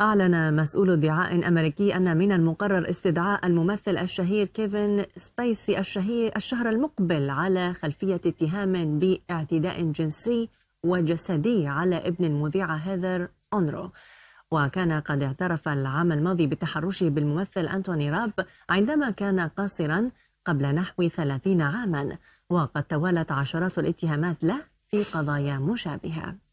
أعلن مسؤول ادعاء أمريكي أن من المقرر استدعاء الممثل الشهير كيفن سبيسي الشهير الشهر المقبل على خلفية اتهام باعتداء جنسي وجسدي على ابن المذيعة هيذر أونرو وكان قد اعترف العام الماضي بتحرشه بالممثل أنتوني راب عندما كان قاصرا قبل نحو ثلاثين عاما وقد توالت عشرات الاتهامات له في قضايا مشابهه